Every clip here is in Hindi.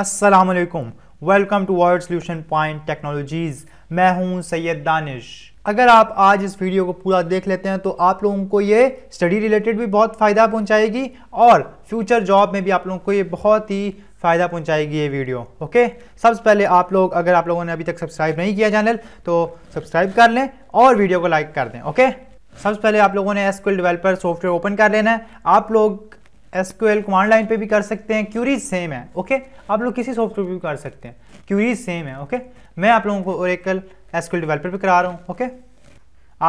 असलकुम welcome to world solution point technologies मैं हूं सैयद दानिश अगर आप आज इस वीडियो को पूरा देख लेते हैं तो आप लोगों को ये स्टडी रिलेटेड भी बहुत फ़ायदा पहुंचाएगी और फ्यूचर जॉब में भी आप लोगों को ये बहुत ही फ़ायदा पहुंचाएगी ये वीडियो ओके सबसे पहले आप लोग अगर आप लोगों ने अभी तक सब्सक्राइब नहीं किया चैनल तो सब्सक्राइब कर लें और वीडियो को लाइक कर दें ओके सबसे पहले आप लोगों ने एसक्यूएल डेवलपर सॉफ्टवेयर ओपन कर लेना है आप लोग एसक्यूएल कमांड लाइन पे भी कर सकते हैं क्यूरीज सेम है ओके आप लोग किसी सॉफ्टवेयर पे भी कर सकते हैं क्यूरीज सेम है ओके मैं आप लोगों को ओरेकल एसक्यूएल डेवलपर पे करा रहा हूँ ओके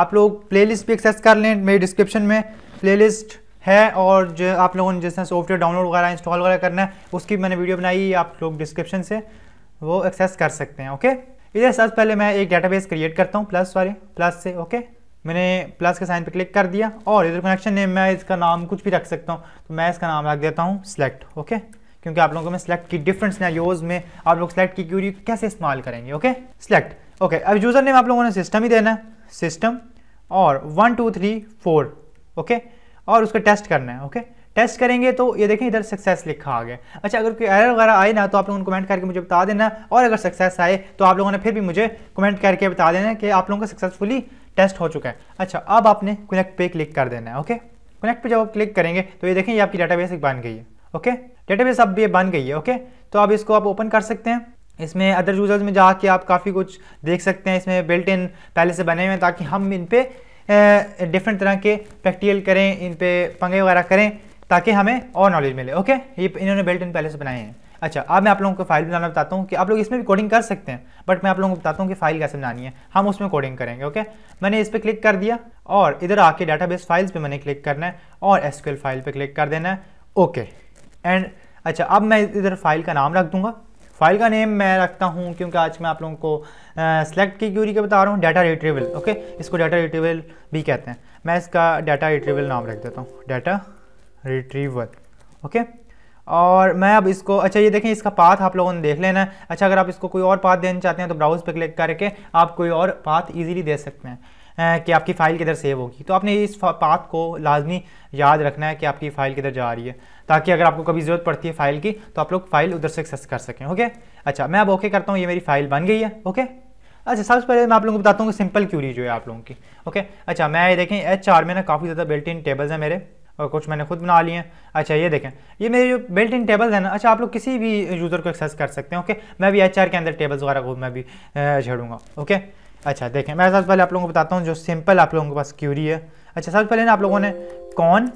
आप लोग प्लेलिस्ट भी एक्सेस कर लें मेरी डिस्क्रिप्शन में प्लेलिस्ट है और जो आप लोगों ने जैसे सॉफ्टवेयर डाउनलोड वगैरह इंस्टॉल वगैरह करना है उसकी मैंने वीडियो बनाई है आप लोग डिस्क्रिप्शन से वो एक्सेस कर सकते हैं ओके इधर सबसे पहले मैं एक डेटाबेस क्रिएट करता हूँ प्लस वाले प्लस से ओके मैंने प्लस के साइन पे क्लिक कर दिया और इधर कनेक्शन नेम मैं इसका नाम कुछ भी रख सकता हूँ तो मैं इसका नाम रख देता हूँ सिलेक्ट ओके क्योंकि आप लोगों को मैं सिलेक्ट की डिफरेंट यूज में आप लोग सिलेक्ट की क्यूरी कैसे इस्तेमाल करेंगे ओके सिलेक्ट ओके अब यूज़र नेम आप लोगों ने सिस्टम ही देना है सिस्टम और one two three four okay और उसका टेस्ट करना है ओके टेस्ट करेंगे तो ये देखें इधर सक्सेस लिखा आ गया अच्छा अगर कोई एरर वगैरह आए ना तो आप लोगों को कमेंट करके मुझे बता देना और अगर सक्सेस आए तो आप लोगों ने फिर भी मुझे कमेंट करके बता देना कि आप लोगों का सक्सेसफुली टेस्ट हो चुका है अच्छा अब आपने कनेक्ट पे क्लिक कर देना है ओके कनेक्ट पे जब आप क्लिक करेंगे तो ये देखें ये आपकी एक बन गई है ओके बेस अब ये बन गई है ओके तो अब इसको आप ओपन कर सकते हैं इसमें अदर यूज़र्स में जाके आप काफ़ी कुछ देख सकते हैं इसमें बिल्ट इन पहले से बने हुए हैं ताकि हम इन पर डिफरेंट तरह के प्रैक्टिकल करें इन पर पंगे वगैरह करें ताकि हमें और नॉलेज मिले ओके ये इन्होंने बिल्ट इन पहले से बनाए हैं अच्छा अब मैं आप लोगों को फाइल बनाना बताता हूँ कि आप लोग इसमें भी कोडिंग कर सकते हैं बट मैं आप लोगों को बताता हूँ कि फाइल कैसे बनानी है हम उसमें कोडिंग करेंगे ओके मैंने इस पर क्लिक कर दिया और इधर आके डाटाबेस फाइल्स पे मैंने क्लिक करना है और एसक्यूएल फाइल पे क्लिक कर देना है ओके एंड अच्छा अब मैं इधर फाइल का नाम रख दूंगा फाइल का नेम मैं रखता हूँ क्योंकि आज मैं आप लोगों को सेलेक्ट की क्यूरी के बता रहा हूँ डाटा रिट्रीवल ओके इसको डाटा रिट्रीवल भी कहते हैं मैं इसका डाटा रिट्रीवल नाम रख देता हूँ डाटा रिट्रीवल ओके और मैं अब इसको अच्छा ये देखें इसका पाथ आप लोगों ने देख लेना है अच्छा अगर आप इसको कोई और पाथ देना चाहते हैं तो ब्राउज पर क्लिक करके आप कोई और पाथ इजीली दे सकते हैं कि आपकी फ़ाइल किधर सेव होगी तो आपने इस पाथ को लाजमी याद रखना है कि आपकी फ़ाइल किधर जा रही है ताकि अगर आपको कभी ज़रूरत पड़ती है फ़ाइल की तो आप लोग फ़ाइल उधर से एक्सेस कर सकें ओके अच्छा मैं अब ओके करता हूँ ये मेरी फ़ाइल बन गई है ओके अच्छा सबसे पहले मैं आप लोगों को बताता हूँ कि सिंपल क्यूरी जो है आप लोगों की ओके अच्छा मैं ये देखें एच आर में ना काफ़ी ज़्यादा बिल्टिन टेबल्स हैं मेरे और कुछ मैंने खुद बना लिए हैं अच्छा ये देखें ये मेरे जो बिल्ट इन टेबल्स हैं ना अच्छा आप लोग किसी भी यूज़र को एक्सेस कर सकते हैं ओके मैं भी एच के अंदर टेबल्स वगैरह को मैं भी छेड़ूंगा ओके अच्छा देखें मैं सबसे पहले आप लोगों को बताता हूँ जो सिंपल आप लोगों के पास क्यूरी है अच्छा सबसे पहले ना आप लोगों ने कौन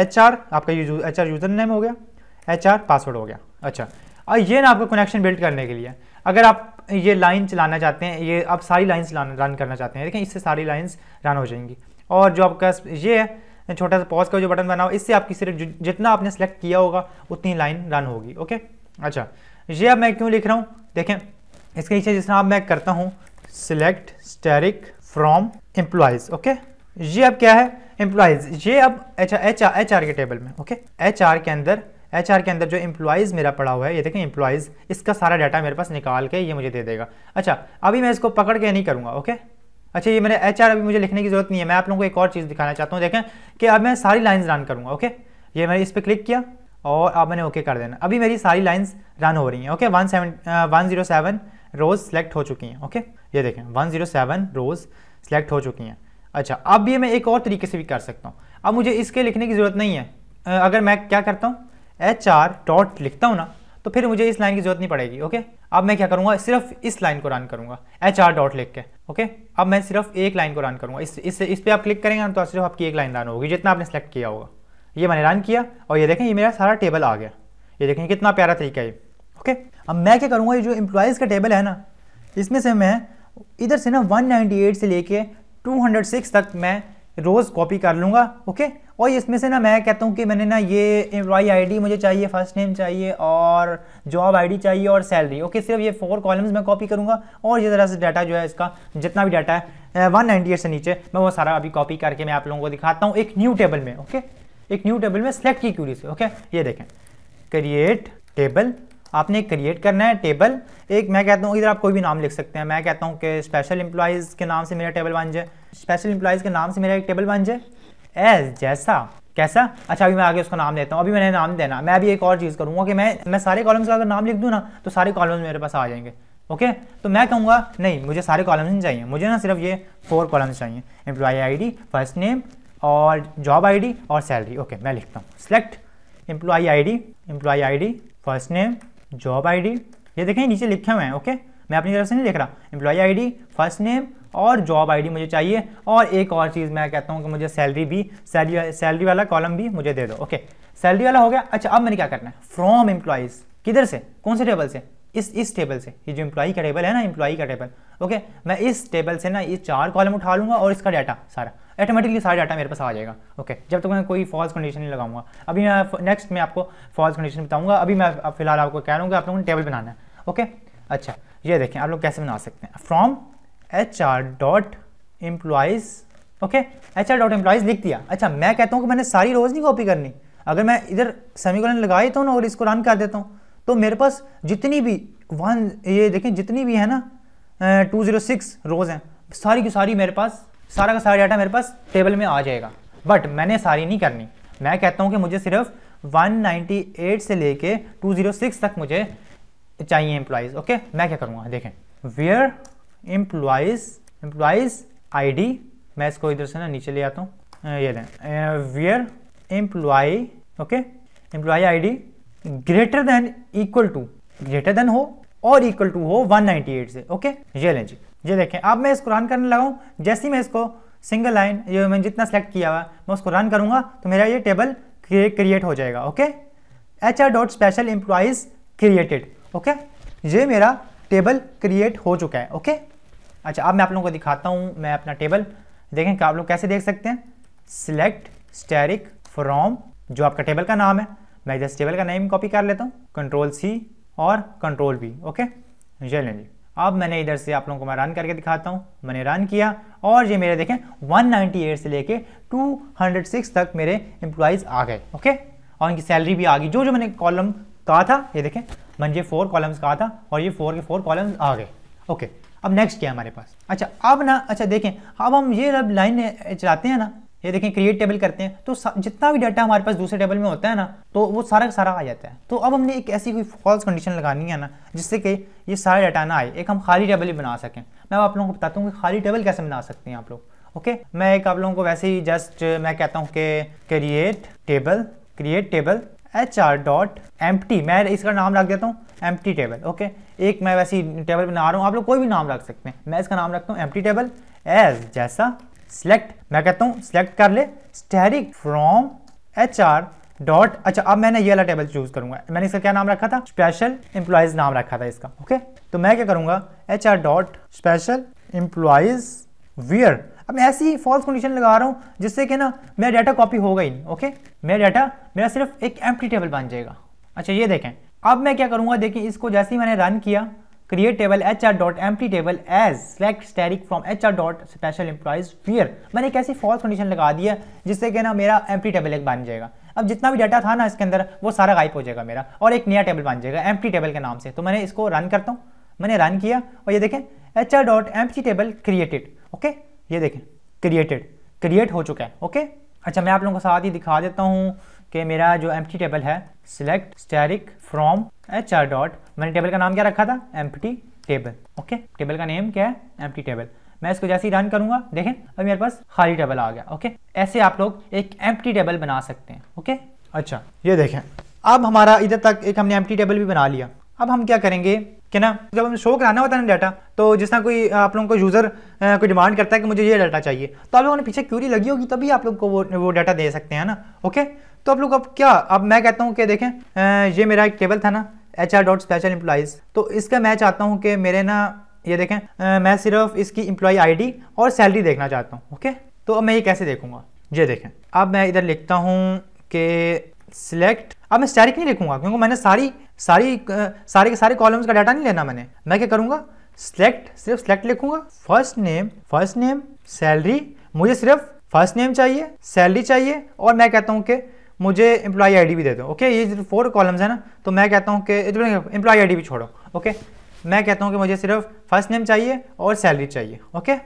एच आपका एच आर यूज़र नेम हो गया एच पासवर्ड हो गया अच्छा और ये ना आपको कनेक्शन बिल्ड करने के लिए अगर आप ये लाइन चलाना चाहते हैं ये आप सारी लाइन्स रन करना चाहते हैं देखें इससे सारी लाइन्स रन हो जाएंगी और जो आपका ये है छोटा सा पॉज का जो बटन बना हुआ इससे आपकी सिर्फ जितना आपने सेलेक्ट किया होगा उतनी लाइन रन होगी ओके अच्छा ये अब मैं क्यों लिख रहा हूँ देखें इसके नीचे जिस तरह मैं करता हूँ select asterisk from employees okay ये अब क्या है एम्प्लॉयज़ ये अब एच एच एच आर के टेबल में ओके एच आर के अंदर एच आर के अंदर जो एम्प्लॉयज़ मेरा पड़ा हुआ है ये देखें एम्प्लॉयज़ इसका सारा डाटा मेरे पास निकाल के ये मुझे दे देगा अच्छा अभी मैं इसको पकड़ के नहीं करूँगा ओके okay? अच्छा ये मैंने एच अभी मुझे लिखने की जरूरत नहीं है मैं आप लोगों को एक और चीज़ दिखाना चाहता हूँ देखें कि अब मैं सारी लाइन्स रन करूँगा ओके ये मैंने इस पर क्लिक किया और अब मैंने ओके कर देना अभी मेरी सारी लाइन्स रन हो रही हैं okay one seven one zero seven rows select हो चुकी हैं ओके ये देखें one zero seven rows select हो चुकी हैं अच्छा अब ये मैं एक और तरीके से भी कर सकता हूँ अब मुझे इसके लिखने की ज़रूरत नहीं है अगर मैं क्या करता हूँ एच आर डॉट लिखता हूँ ना तो फिर मुझे इस लाइन की ज़रूरत नहीं पड़ेगी ओके अब मैं क्या करूँगा सिर्फ इस लाइन को रन करूँगा एच आर डॉट लिख के ओके अब मैं सिर्फ एक लाइन को रन करूंगा इस इस इस पर आप क्लिक करेंगे ना तो सिर्फ आपकी एक लाइन रन होगी जितना आपने सेलेक्ट किया होगा ये मैंने रन किया और ये देखें ये मेरा सारा टेबल आ गया ये देखें कितना प्यारा तरीका है ओके अब मैं क्या करूँगा ये जो एम्प्लॉयज़ का टेबल है ना इसमें से मैं इधर से ना वन से लेके टू तक मैं रोज़ कॉपी कर लूँगा ओके और इसमें से ना मैं कहता हूँ कि मैंने ना ये एम्प्लॉई आईडी मुझे चाहिए फर्स्ट नेम चाहिए और जॉब आईडी चाहिए और सैलरी ओके सिर्फ ये फोर कॉलम्स मैं कॉपी करूँगा और इस तरह से डाटा जो है इसका जितना भी डाटा है वन नाइनटी एट से नीचे मैं वो सारा अभी कॉपी करके मैं आप लोगों को दिखाता हूँ एक न्यू टेबल में ओके एक न्यू टेबल में सेलेक्ट की क्यूरी से ओके ये देखें क्रिएट टेबल आपने क्रिएट करना है टेबल एक मैं कहता हूँ इधर आप कोई भी नाम लिख सकते हैं मैं कहता हूँ कि स्पेशल एम्प्लॉयज़ के नाम से मेरा टेबल बन जाए स्पेशल एम्प्लॉयज़ के नाम से मेरा एक टेबल बन जाए एज जैसा कैसा अच्छा अभी मैं आगे उसको नाम देता हूँ अभी मैंने नाम देना मैं अभी एक और चीज़ करूँगा कि मैं मैं सारे कॉलम्स का अगर नाम लिख दूँ ना तो सारे कॉलम्स मेरे पास आ जाएंगे ओके तो मैं कहूँगा नहीं मुझे सारे कॉलम्स नहीं चाहिए मुझे ना सिर्फ ये फोर कॉलम्स चाहिए एम्प्लॉय आई फर्स्ट नेम और जॉब आई और सैलरी ओके मैं लिखता हूँ select employee D employee ID first name job I ये देखें नीचे लिखे हुए हैं ओके मैं अपनी तरफ से नहीं लिख रहा एम्प्लॉय आई फर्स्ट नेम और जॉब आईडी मुझे चाहिए और एक और चीज़ मैं कहता हूँ कि मुझे सैलरी भी सैलरी सैलरी वाला कॉलम भी मुझे दे दो ओके सैलरी वाला हो गया अच्छा अब मैंने क्या करना है फ्रॉम एम्प्लॉयज़ किधर से कौन से टेबल से इस इस टेबल से ये जो एम्प्लॉई का टेबल है ना एम्प्लॉई का टेबल ओके मैं इस टेबल से ना ये चार कॉलम उठा लूँगा और इसका डाटा सारा ऑटोमेटिकली सारा डाटा मेरे पास आ जाएगा ओके जब तक तो मैं कोई फॉल्स कंडीशन नहीं लगाऊंगा अभी मैं नेक्स्ट में आपको फॉल्स कंडीशन बताऊंगा अभी मैं फिलहाल आपको कह रहा हूँ कि आप लोगों ने टेबल बनाना है ओके अच्छा ये देखें आप लोग कैसे बना सकते हैं from H R dot employees okay H R dot employees लिख दिया अच्छा मैं कहता हूँ कि मैंने सारी रोज़ नहीं कॉपी करनी अगर मैं इधर सेमीकोलन लगा देता हूँ और इसको रन कर देता हूँ तो मेरे पास जितनी भी वन ये देखें जितनी भी है ना टू जीरो सिक्स रोज़ हैं सारी की सारी मेरे पास सारा का सारा डाटा मेरे पास टेबल में आ जाएगा बट मैंने सारी नहीं करनी मैं कहता हूँ कि मुझे सिर्फ 198 से लेके 206 तक मुझे चाहिए एम्प्लॉयज़ ओके मैं क्या करूँगा देखें वेयर एम्प्लॉइज एम्प्लॉइज आईडी मैं इसको इधर से ना नीचे ले आता हूँ ये दें where employee okay employee ID greater than equal to greater than हो और इक्वल टू हो 198 से ओके ये लें जी ये देखें अब मैं इसको रन करने लगाऊँ जैसे ही मैं इसको सिंगल लाइन जो मैंने जितना सेलेक्ट किया हुआ मैं उसको रन करूँगा तो मेरा ये टेबल क्रिएट हो जाएगा okay H R dot special employees created okay ये मेरा टेबल क्रिएट हो चुका है ओके अच्छा अब मैं आप लोगों को दिखाता हूँ मैं अपना टेबल देखें कि आप लोग कैसे देख सकते हैं सिलेक्ट स्टेरिक फ्रॉम जो आपका टेबल का नाम है मैं इधर टेबल का नेम कॉपी कर लेता हूँ कंट्रोल सी और कंट्रोल बी ओके चलें जी अब मैंने इधर से आप लोगों को मैं रन करके दिखाता हूँ मैंने रन किया और ये मेरे देखें 198 से लेके 206 तक मेरे एम्प्लॉयज़ आ गए ओके और इनकी सैलरी भी आ गई जो जो मैंने कॉलम कहा था ये देखें मैंने ये फोर कॉलम्स कहा था और ये फोर के फोर कॉलम्स आ गए ओके अब नेक्स्ट क्या है हमारे पास अच्छा अब ना अच्छा देखें अब हम ये अब लाइन चलाते हैं ना ये देखें क्रिएट टेबल करते हैं तो जितना भी डाटा हमारे पास दूसरे टेबल में होता है ना तो वो सारा का सारा आ जाता है तो अब हमने एक ऐसी कोई फॉल्स कंडीशन लगानी है ना जिससे कि ये सारा डाटा ना आए एक हम खाली टेबल ही बना सकें मैं आप लोगों को बताता हूँ कि खाली टेबल कैसे बना सकते हैं आप लोग ओके मैं एक आप लोगों को वैसे ही जस्ट मैं कहता हूँ कि create table create table H R dot M T मैं इसका नाम रख देता हूँ एम टी टेबल ओके एक मैं वैसी टेबल बना रहा हूँ आप लोग कोई भी नाम रख सकते हैं मैं इसका नाम रखता हूँ एम टी टेबल एज जैसा सिलेक्ट मैं कहता हूँ सिलेक्ट कर ले asterisk from H R dot अच्छा अब मैंने ये वाला टेबल चूज करूंगा मैंने इसका क्या नाम रखा था स्पेशल एम्प्लॉयज नाम रखा था इसका ओके okay? तो मैं क्या करूंगा H R dot special employees where अब ऐसी फॉल्स कंडीशन लगा रहा हूँ जिससे कि ना मेरा डाटा कॉपी होगा ही नहीं ओके मेरा डाटा मेरा सिर्फ एक एम टेबल बन जाएगा अच्छा ये देखें अब मैं क्या करूँगा देखिए इसको जैसे ही मैंने रन किया R dot M T table as as asterisk from H R dot special employees where मैंने एक ऐसी फॉल्स कंडीशन लगा दी है जिससे कि ना मेरा टी टेबल एक बन जाएगा अब जितना भी डाटा था ना इसके अंदर वो सारा गायब हो जाएगा मेरा और एक नया टेबल बन जाएगा एम टी टेबल के नाम से तो मैंने इसको रन करता हूँ मैंने रन किया और ये देखें H R dot T table created okay ये देखें क्रिएटेड क्रिएट हो चुका है ओके अच्छा मैं आप लोगों को साथ ही दिखा देता हूँ कि मेरा जो एम टेबल है select asterisk from H R dot मैंने टेबल का नाम क्या रखा था एम टेबल ओके टेबल का नेम क्या है एम टेबल मैं इसको जैसे ही रन करूंगा देखें अब मेरे पास खाली टेबल आ गया ओके ऐसे आप लोग एक एम टेबल बना सकते हैं ओके अच्छा ये देखें अब हमारा इधर तक एक हमने एम टेबल भी बना लिया अब हम क्या करेंगे क्या ना जब हमें शो कराना होता है ना डाटा तो जिस तरह कोई आप लोगों को यूज़र कोई डिमांड करता है कि मुझे ये डाटा चाहिए तो आप लोगों ने पीछे क्यूरी लगी होगी तभी आप लोग को वो वो डाटा दे सकते हैं ना ओके तो आप लोग अब क्या अब मैं कहता हूँ कि देखें ये मेरा एक टेबल था ना H R dot special employees तो इसका मैं चाहता हूँ कि मेरे ना ये देखें मैं सिर्फ इसकी आई डी और सैलरी देखना चाहता हूँ ओके तो अब मैं ये कैसे देखूँगा ये देखें अब मैं इधर लिखता हूँ कि सिलेक्ट अब मैं स्टैरिक नहीं लिखूंगा क्योंकि मैंने सारी सारी सारे के सारे कॉलम्स का डाटा नहीं लेना मैंने मैं क्या करूंगा सिलेक्ट सिर्फ सिलेक्ट लिखूंगा first name first name salary मुझे सिर्फ फर्स्ट नेम चाहिए सैलरी चाहिए और मैं कहता हूँ कि मुझे एम्प्लॉय आई भी दे दो ओके ये जो फोर कॉलम्स है ना तो मैं कहता हूँ कि एम्प्लॉय डी भी छोड़ो ओके मैं कहता हूँ कि मुझे सिर्फ फर्स्ट नेम चाहिए और सैलरी चाहिए ओके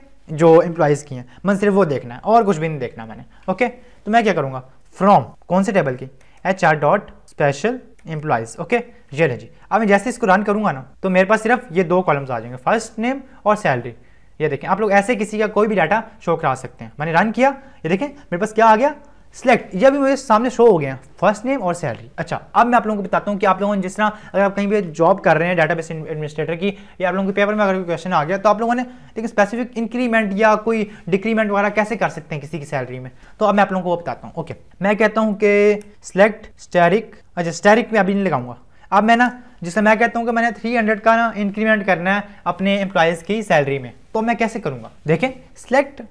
जो एम्प्लॉयज़ की हैं मैंने सिर्फ वो देखना है और कुछ भी नहीं देखना मैंने ओके तो मैं क्या करूँगा फ्रॉम कौन से टेबल की H R dot special employees okay ये है जी अब मैं जैसे इसको रन करूंगा ना तो मेरे पास सिर्फ ये दो कॉलम्स आ जाएंगे फर्स्ट नेम और सैलरी ये देखें आप लोग ऐसे किसी का कोई भी डाटा शो करा सकते हैं मैंने रन किया ये देखें मेरे पास क्या आ गया सेलेक्ट ये भी मेरे सामने शो हो गया फर्स्ट नेम और सैलरी अच्छा अब मैं आप लोगों को बताता हूँ कि आप लोगों ने जिस तरह अगर आप कहीं भी जॉब कर रहे हैं डाटाबेस एडमिनिस्ट्रेटर की या आप लोगों के पेपर में अगर कोई क्वेश्चन आ गया तो आप लोगों ने लेकिन स्पेसिफिक इंक्रीमेंट या कोई डिक्रीमेंट वगैरह कैसे कर सकते हैं किसी की सैलरी में तो अब मैं आप लोगों को बताता हूँ ओके मैं कहता हूँ कि सेलेक्ट स्टेरिक अच्छा स्टेरिक में अभी नहीं लगाऊंगा अब मैं ना जिससे मैं कहता हूँ कि मैंने हंड्रेड का ना इंक्रीमेंट करना है अपने एम्प्लॉयज़ की सैलरी में तो मैं कैसे करूँगा देखें सेलेक्ट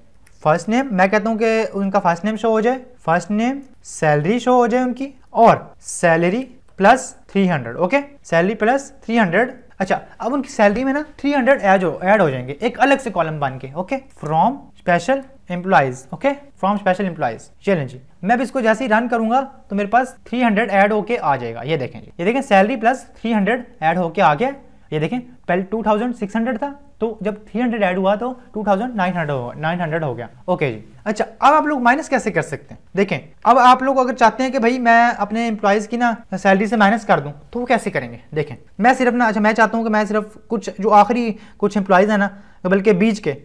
फर्स्ट नेम मैं कहता हूँ कि उनका फर्स्ट नेम शो हो जाए फर्स्ट नेम सैलरी शो हो जाए उनकी और salary plus three hundred okay salary plus three hundred अच्छा अब उनकी सैलरी में ना थ्री हंड्रेड ऐड हो जाएंगे एक अलग से कॉलम बन के okay from special employees okay from special employees चलें जी मैं भी इसको जैसे ही रन करूंगा तो मेरे पास 300 हंड्रेड एड होके आ जाएगा ये देखें जी ये देखें सैलरी प्लस 300 हंड्रेड एड होके आ गया ये देखें पहले 2600 था तो जब 300 ऐड हुआ तो 2900 हो 900 हो गया ओके जी अच्छा अब आप लोग माइनस कैसे कर सकते हैं देखें अब आप लोग अगर चाहते हैं कि भाई मैं अपने एम्प्लॉयज़ की ना सैलरी से माइनस कर दूं तो वो कैसे करेंगे देखें मैं सिर्फ ना अच्छा मैं चाहता हूं कि मैं सिर्फ कुछ जो आखिरी कुछ एम्प्लॉयज़ हैं ना बल्कि बीच के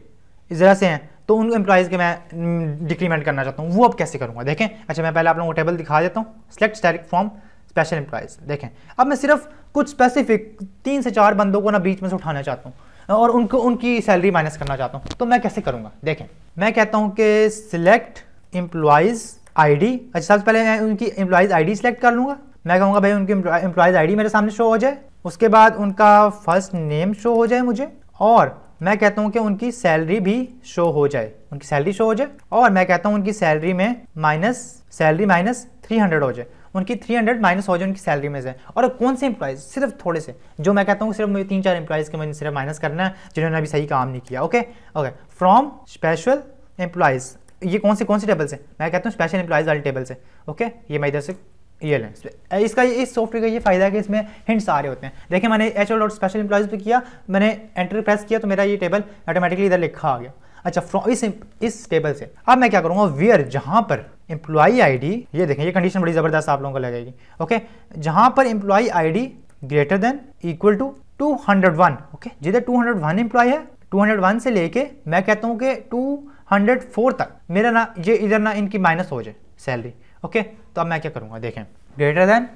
ज़रा से हैं तो उन एम्प्लॉयज़ के मैं डिक्रीमेंट करना चाहता हूँ वो अब कैसे करूँगा देखें अच्छा मैं पहले आप लोगों को टेबल दिखा देता हूँ select asterisk from special employees देखें अब मैं सिर्फ कुछ स्पेसिफिक तीन से चार बंदों को ना बीच में से उठाना चाहता हूँ और उनको उनकी सैलरी माइनस करना चाहता हूँ तो मैं कैसे करूँगा देखें मैं कहता हूँ कि सिलेक्ट एम्प्लॉयज़ आईडी अच्छा सबसे पहले मैं उनकी एम्प्लॉयज़ आईडी सिलेक्ट कर लूँगा मैं कहूँगा भाई उनकी एम्प्लॉयज़ आईडी मेरे सामने शो हो जाए उसके बाद उनका फर्स्ट नेम शो हो जाए मुझे और मैं कहता हूँ कि उनकी सैलरी भी शो हो जाए उनकी सैलरी शो हो जाए और मैं कहता हूँ उनकी सैलरी में minus salary minus three hundred हो जाए उनकी थ्री हंड्रेड माइनस हो जाए उनकी सैलरी में से और कौन से इंप्लाइज सिर्फ थोड़े से जो मैं कहता हूँ सिर्फ मुझे तीन चार इंप्लाइज के मुझे सिर्फ माइनस करना है जिन्होंने अभी सही काम नहीं किया okay okay from special employees ये कौन से कौन से टेबल्स हैं मैं कहता हूँ स्पेशल एम्प्लॉयज़ वाले टेबल से ओके ये मैं इधर से ये लें इसका ये इस सॉफ्टवेयर का ये फायदा है कि इसमें हिंट्स आ रहे होते हैं देखिए मैंने एच डॉट स्पेशल एम्प्लॉयज़ पर किया मैंने एंटर प्रेस किया तो मेरा ये टेबल ऑटोमेटिकली इधर लिखा आ गया अच्छा फ्रॉम इस इस टेबल से अब मैं क्या करूँगा वियर जहाँ पर एम्प्लॉई आईडी ये देखें ये कंडीशन बड़ी ज़बरदस्त आप लोगों को लगेगी ओके जहां पर employee ID greater than equal to 201 okay जिधर 201 एम्प्लॉय है 201 से लेके मैं कहता हूँ कि 204 तक मेरा ना ये इधर ना इनकी माइनस हो जाए सैलरी ओके तो अब मैं क्या करूँगा देखें ग्रेटर देन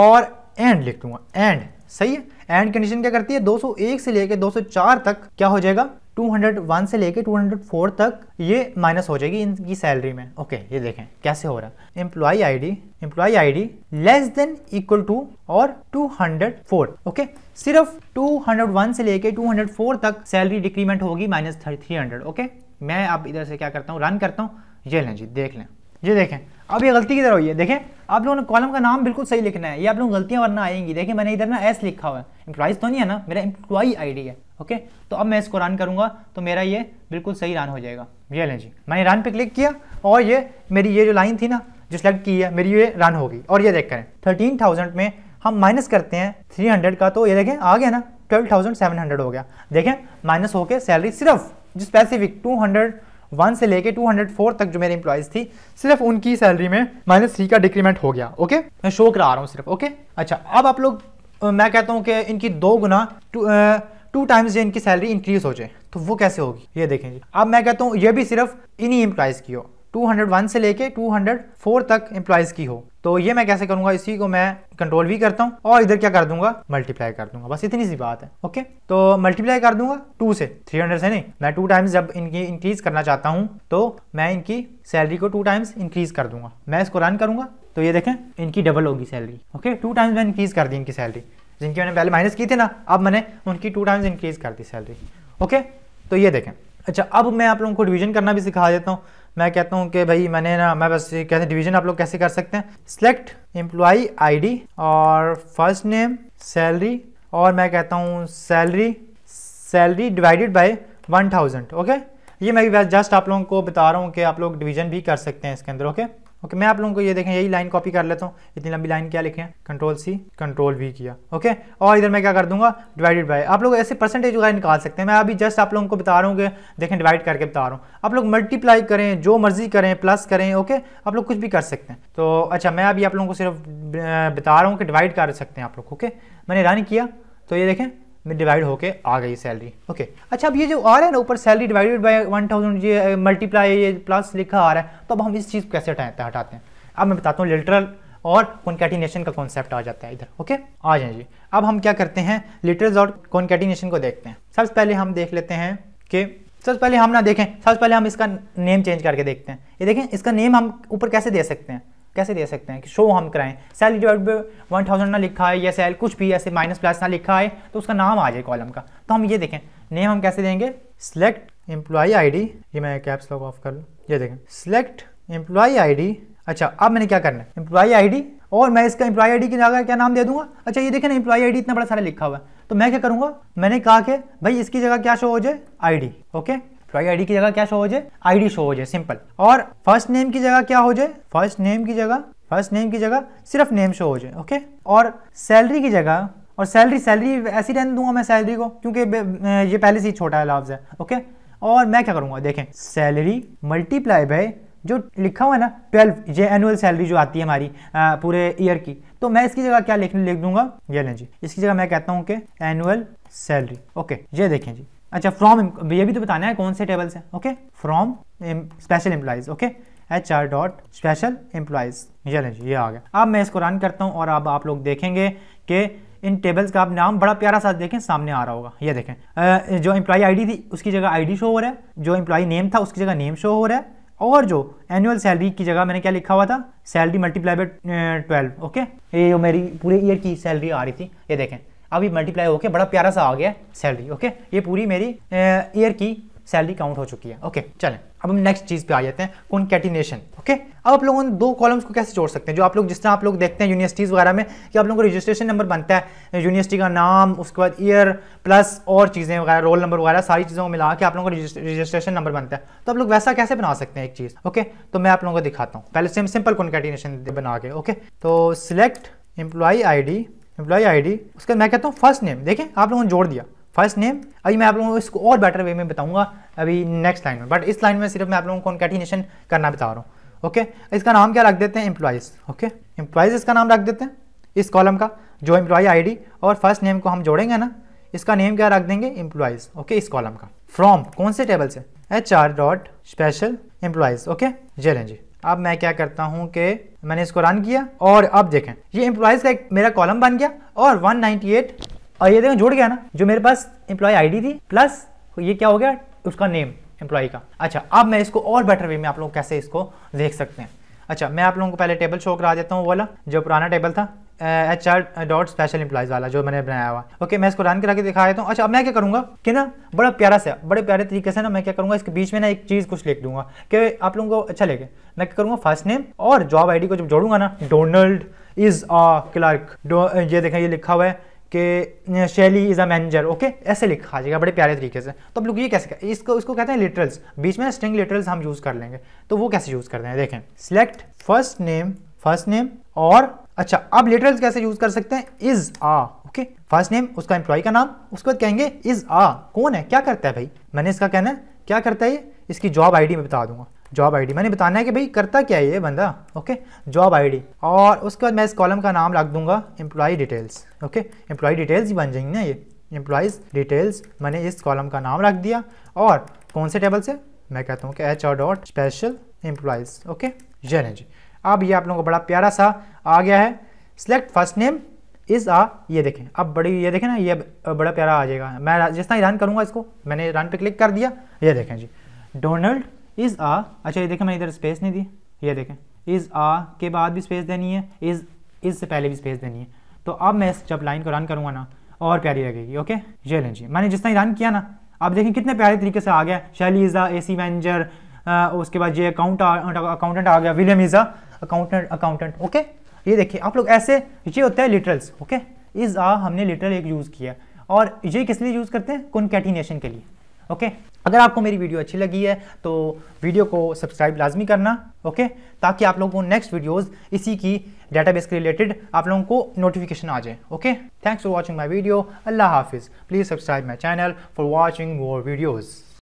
और एंड लिख दूंगा एंड सही है एंड कंडीशन क्या करती है 201 से लेके 204 तक क्या हो जाएगा 201 से लेके 204 तक ये माइनस हो जाएगी इनकी सैलरी में ओके ये देखें कैसे हो रहा है employee ID employee ID less than equal to और 204 ओके सिर्फ 201 से लेके 204 तक सैलरी डिक्रीमेंट होगी माइनस थ्री ओके मैं अब इधर से क्या करता हूँ रन करता हूँ ये लें जी देख लें ये देखें अब ये गलती किधर हुई है देखें आप लोगों ने कॉलम का नाम बिल्कुल सही लिखना है ये आप लोग गलतियां वरना आएंगी देखिए मैंने इधर ना एस लिखा हुआ है एम्प्लॉइज तो नहीं है ना मेरा एम्प्लॉई आईडी है ओके तो अब मैं इसको रन करूंगा तो मेरा ये बिल्कुल सही रन हो जाएगा ये लें जी मैंने रन पे क्लिक किया और ये मेरी ये जो लाइन थी ना जो सेलेक्ट की है मेरी ये रन होगी और ये देख करें थर्टीन थाउजेंड में हम माइनस करते हैं थ्री हंड्रेड का तो ये देखें आ गया ना ट्वेल्व थाउजेंड सेवन हंड्रेड हो गया देखें माइनस होकर सैलरी सिर्फ जो स्पेसिफिक टू हंड्रेड वन से लेके टू हंड्रेड फोर तक जो मेरे इंप्लाइज थी सिर्फ उनकी सैलरी में माइनस थ्री का डिक्रीमेंट हो गया ओके मैं शो करा रहा हूँ सिर्फ ओके अच्छा अब आप लोग मैं कहता हूँ कि इनकी दो गुना टू टाइम्स जो इनकी सैलरी इंक्रीज हो जाए तो वो कैसे होगी ये देखें जी अब मैं कहता हूँ ये भी सिर्फ इन्हीं एम्प्लॉयज़ की हो 201 से लेके 204 तक एम्प्लॉयज़ की हो तो ये मैं कैसे करूंगा इसी को मैं कंट्रोल भी करता हूँ और इधर क्या कर दूंगा मल्टीप्लाई कर दूंगा बस इतनी सी बात है ओके तो मल्टीप्लाई कर दूंगा टू से थ्री हंड्रेड से नहीं मैं टू टाइम्स जब इनकी इंक्रीज करना चाहता हूँ तो मैं इनकी सैलरी को टू टाइम्स इंक्रीज कर दूंगा मैं इसको रन करूंगा तो ये देखें इनकी डबल होगी सैलरी ओके टू टाइम्स मैं इंक्रीज कर दी इनकी सैलरी जिनकी मैंने पहले माइनस की थी ना अब मैंने उनकी टू टाइम्स इंक्रीज कर दी सैलरी ओके तो ये देखें अच्छा अब मैं आप लोगों को डिवीजन करना भी सिखा देता हूँ मैं कहता हूँ कि भाई मैंने ना मैं बस हैं डिवीजन आप लोग कैसे कर सकते हैं सिलेक्ट एम्प्लॉई आईडी और फर्स्ट नेम सैलरी और मैं कहता हूँ salary salary divided by one thousand okay ये मैं जस्ट आप लोगों को बता रहा हूँ कि आप लोग डिवीजन भी कर सकते हैं इसके अंदर ओके okay? ओके मैं आप लोगों को ये देखें यही लाइन कॉपी कर लेता हूँ इतनी लंबी लाइन क्या लिखें कंट्रोल सी कंट्रोल वी किया ओके और इधर मैं क्या कर दूंगा डिवाइडेड बाय आप लोग ऐसे परसेंटेज वगैरह निकाल सकते हैं मैं अभी जस्ट आप लोगों को बता रहा हूँ कि देखें डिवाइड करके बता रहा हूँ आप लोग मल्टीप्लाई करें जो मर्जी करें प्लस करें ओके आप लोग कुछ भी कर सकते हैं तो अच्छा मैं अभी आप लोगों को सिर्फ बता रहा हूँ कि डिवाइड कर सकते हैं आप लोग ओके मैंने रन किया तो ये देखें में डिवाइड होके आ गई सैलरी ओके अच्छा अब ये जो आ रहा है ना ऊपर salary divided by one thousand ये मल्टीप्लाई ये प्लस लिखा आ रहा है तो अब हम इस चीज़ को कैसे हटाते हैं हटाते हैं अब मैं बताता हूँ लिटरल और कॉन्केटिनेशन का कॉन्सेप्ट आ जाता है इधर ओके आ जाए जी अब हम क्या करते हैं लिटरल्स और कॉन्केटिनेशन को देखते हैं सबसे पहले हम देख लेते हैं कि सबसे पहले हम ना देखें सबसे पहले हम इसका नेम चेंज करके देखते हैं ये देखें इसका नेम हम ऊपर कैसे दे सकते हैं कैसे दे सकते हैं कि शो हम कराएं cell divide by one thousand ना लिखा है या सेल कुछ भी ऐसे माइनस प्लस ना लिखा है तो उसका नाम आ जाए कॉलम का तो हम ये देखें नेम हम कैसे देंगे सिलेक्ट एम्प्लॉय आईडी ये मैं कैप्स लॉक ऑफ कर लूँ ये देखें सिलेक्ट एम्प्लॉय आईडी अच्छा अब मैंने क्या करना है एम्प्लॉय आईडी और मैं इसका एम्प्लॉय आईडी की जगह क्या नाम दे दूंगा अच्छा ये देखें ना एम्प्लॉय आईडी इतना बड़ा सारा लिखा हुआ है तो मैं क्या करूंगा मैंने कहा कि भाई इसकी जगह क्या शो हो जाए आईडी ओके आई तो आईडी की जगह क्या शो हो जाए आईडी शो हो जाए सिंपल और फर्स्ट नेम की जगह क्या हो जाए फर्स्ट नेम की जगह फर्स्ट नेम की जगह सिर्फ नेम शो हो जाए ओके और सैलरी की जगह और सैलरी सैलरी ऐसी रहने दूंगा मैं सैलरी को क्योंकि ये पहले से ही छोटा है लफ्ज है ओके और मैं क्या करूंगा देखें सैलरी मल्टीप्लाई बाय जो लिखा हुआ है ना ट्वेल्व ये एनुअल सैलरी जो आती है हमारी आ, पूरे ईयर की तो मैं इसकी जगह क्या लिख लिख दूंगा ये लें जी इसकी जगह मैं कहता हूँ कि एनुअल सैलरी ओके ये देखें जी अच्छा फ्रॉम ये भी तो बताना है कौन से टेबल से okay from special employees okay H R dot special employees जी ये आ गया अब मैं इसको रन करता हूँ और अब आप लोग देखेंगे कि इन टेबल्स का आप नाम बड़ा प्यारा सा देखें सामने आ रहा होगा ये देखें जो एम्प्लॉय आईडी थी उसकी जगह आईडी शो हो रहा है जो एम्प्लॉय नेम था उसकी जगह नेम शो हो रहा है और जो एनुअल सैलरी की जगह मैंने क्या लिखा हुआ था salary multiply by twelve okay ये जो मेरी पूरे ईयर की सैलरी आ रही थी ये देखें अभी मल्टीप्लाई होकर बड़ा प्यारा सा आ गया सैलरी ओके ये पूरी मेरी ईयर की सैलरी काउंट हो चुकी है ओके चलें अब हम नेक्स्ट चीज़ पे आ जाते हैं कॉन्केटिनेशन ओके अब आप लोग उन दो कॉलम्स को कैसे जोड़ सकते हैं जो आप लोग जिस तरह आप लोग देखते हैं यूनिवर्सिटीज़ वगैरह में कि आप लोगों का रजिस्ट्रेशन नंबर बनता है यूनिवर्सिटी का नाम उसके बाद ईयर प्लस और चीज़ें वगैरह रोल नंबर वगैरह सारी चीज़ों को मिला के आप लोगों को रजिस्ट्रेशन नंबर बनता है तो आप लोग वैसा कैसे बना सकते हैं एक चीज़ ओके तो मैं आप लोगों को दिखाता हूँ पहले सेम सिंपल कॉन्केटिनेशन बना के ओके तो select employee I I D उसके बाद मैं कहता हूँ फर्स्ट नेम देखें आप लोगों ने जोड़ दिया फर्स्ट नेम अभी मैं आप लोगों को इसको और बेटर वे में बताऊंगा अभी नेक्स्ट लाइन में बट इस लाइन में सिर्फ मैं आप लोगों को कॉन्केटिनेशन करना बता रहा हूँ ओके इसका नाम क्या रख देते हैं एम्प्लॉयज़ ओके एम्प्लॉयज़ इसका नाम रख देते हैं इस कॉलम का जो एम्प्लॉय आईडी और फर्स्ट नेम को हम जोड़ेंगे ना इसका नेम क्या रख देंगे एम्प्लॉयज़ ओके इस कॉलम का फ्रॉम कौन से टेबल से H R dot special employees okay जे रहें जी अब मैं क्या करता हूँ कि मैंने इसको रन किया और अब देखें ये एम्प्लॉयज़ का एक मेरा कॉलम बन गया और 198 और ये देखें जुड़ गया ना जो मेरे पास एम्प्लॉय आईडी थी प्लस ये क्या हो गया उसका नेम एम्प्लॉय का अच्छा अब मैं इसको और बेटर वे में आप लोग कैसे इसको देख सकते हैं अच्छा मैं आप लोगों को पहले टेबल शो करा देता हूँ वाला जो पुराना टेबल था H R dot special employees वाला जो मैंने बनाया हुआ ओके okay, मैं इसको रन करा के दिखा देता हूँ अच्छा अब मैं क्या करूँगा कि ना बड़ा प्यारा सा बड़े प्यारे तरीके से ना मैं क्या करूँगा इसके बीच में ना एक चीज़ कुछ लिख दूंगा कि आप लोगों को अच्छा लगे मैं क्या करूँगा फर्स्ट नेम और जॉब आई को जब जोड़ूंगा ना डोनल्ड इज़ अ क्लर्क ये देखें ये लिखा हुआ है कि शैली इज़ अ मैनेजर ओके ऐसे लिखा जाएगा बड़े प्यारे तरीके से तो आप लोग ये कैसे इसको इसको कहते हैं लिटरल्स बीच में स्ट्रिंग लिटरल्स हम यूज़ कर लेंगे तो वो कैसे यूज़ करते हैं देखें select first name first name और अच्छा अब लेटरल्स कैसे यूज कर सकते हैं is a okay first name उसका एम्प्लॉय का नाम उसके बाद कहेंगे इज आ कौन है क्या करता है भाई मैंने इसका कहना है क्या करता है ये इसकी जॉब आईडी मैं बता दूंगा जॉब आईडी मैंने बताना है कि भाई करता क्या है ये बंदा ओके जॉब आईडी और उसके बाद मैं इस कॉलम का नाम रख दूंगा employee details okay employee details ही बन जाएंगी ना ये एम्प्लॉयज़ डिटेल्स मैंने इस कॉलम का नाम रख दिया और कौन से टेबल से मैं कहता हूँ कि H R dot special employees okay जय जी अब ये आप लोगों को बड़ा प्यारा सा आ गया है select first name is a ये देखें अब बड़ी ये देखें ना ये बड़ा प्यारा आ जाएगा मैं जिस तरह रन करूँगा इसको मैंने रन पे क्लिक कर दिया ये देखें जी डोनल्ड इज़ आ अच्छा ये देखें मैंने इधर स्पेस नहीं दी ये देखें इज़ आ के बाद भी स्पेस देनी है इज़ इज़ से पहले भी स्पेस देनी है तो अब मैं जब लाइन को रन करूँगा ना और प्यारी लगेगी ओके ये लें जी मैंने जिस तरह रन किया ना आप देखें कितने प्यारे तरीके से आ गया शैली is uh A C manager उसके बाद ये अकाउंट अकाउंटेंट आ गया William is a accountant accountant okay ये देखिए आप लोग ऐसे ये होता है लिटरल्स ओके इज आ हमने लिटरल एक यूज़ किया और ये किस लिए यूज़ करते हैं कॉन्केटिनेशन के लिए ओके अगर आपको मेरी वीडियो अच्छी लगी है तो वीडियो को सब्सक्राइब लाजमी करना ओके ताकि आप लोगों को नेक्स्ट वीडियोज़ इसी की डेटाबेस के रिलेटेड आप लोगों को नोटिफिकेशन आ जाए okay thanks for watching my video अल्लाह हाफिज़ please subscribe my channel for watching more videos